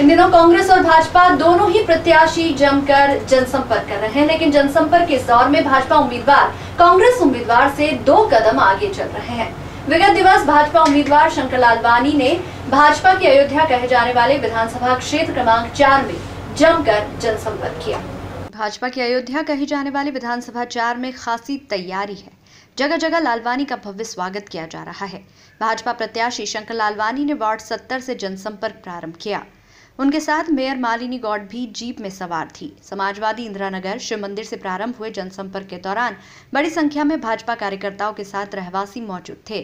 इन दिनों कांग्रेस और भाजपा दोनों ही प्रत्याशी जमकर जनसंपर्क कर रहे हैं लेकिन जनसंपर्क के दौर में भाजपा उम्मीदवार कांग्रेस उम्मीदवार से दो कदम आगे चल रहे हैं विगत दिवस भाजपा उम्मीदवार शंकर लाल ने भाजपा की अयोध्या कहे जाने वाले विधानसभा क्षेत्र क्रमांक चार में जमकर जनसंपर्क किया भाजपा की अयोध्या कहे जाने वाले विधानसभा चार में खासी तैयारी है जगह जगह लालवानी का भव्य स्वागत किया जा रहा है भाजपा प्रत्याशी शंकर लालवानी ने वार्ड सत्तर से जनसंपर्क प्रारंभ किया उनके साथ मेयर मालिनी गौड भी जीप में सवार थी समाजवादी इंदिरा नगर शिव मंदिर से प्रारंभ हुए जनसंपर्क के दौरान बड़ी संख्या में भाजपा कार्यकर्ताओं के साथ रहवासी मौजूद थे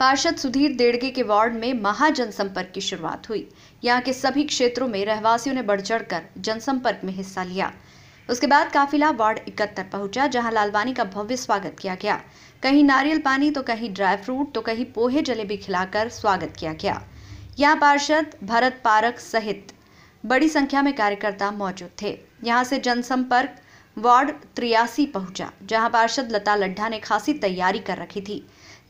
पार्षद सुधीर देड़गे के वार्ड में महाजनसंपर्क की शुरुआत हुई यहाँ के सभी क्षेत्रों में रहवासियों ने बढ़ चढ़ कर जनसंपर्क में हिस्सा लिया उसके बाद काफिला वार्ड इकहत्तर पहुंचा जहां लालवानी का भव्य स्वागत किया गया कहीं नारियल पानी तो कहीं ड्राई फ्रूट तो कहीं पोहे जलेबी खिलाकर स्वागत किया गया यहाँ पार्षद भरत पारक सहित बड़ी संख्या में कार्यकर्ता मौजूद थे यहाँ से जनसंपर्क वार्ड त्रियासी पहुंचा जहां पार्षद लता लड्ढा ने खासी तैयारी कर रखी थी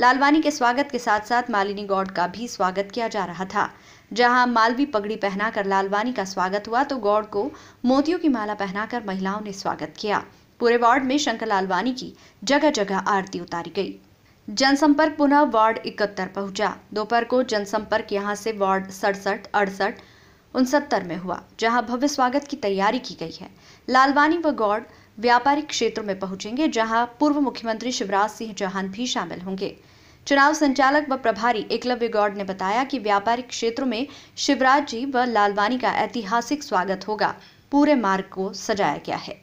लालवानी के स्वागत के साथ साथ मालिनी गौड का भी स्वागत किया जा रहा था जहां मालवी पगड़ी पहनाकर लालवानी का स्वागत हुआ तो गौड को मोतियों की माला पहनाकर महिलाओं ने स्वागत किया पूरे वार्ड में शंकर लालवानी की जगह जगह आरती उतारी गई जनसंपर्क पुनः वार्ड इकहत्तर पहुंचा दोपहर को जनसंपर्क यहां से वार्ड सड़सठ अड़सठ उनसत्तर में हुआ जहां भव्य स्वागत की तैयारी की गई है लालवानी व गौड़ व्यापारिक क्षेत्र में पहुंचेंगे जहां पूर्व मुख्यमंत्री शिवराज सिंह चौहान भी शामिल होंगे चुनाव संचालक व प्रभारी एकलव्य गौड़ ने बताया कि व्यापारिक क्षेत्र में शिवराज जी व लालवानी का ऐतिहासिक स्वागत होगा पूरे मार्ग को सजाया गया है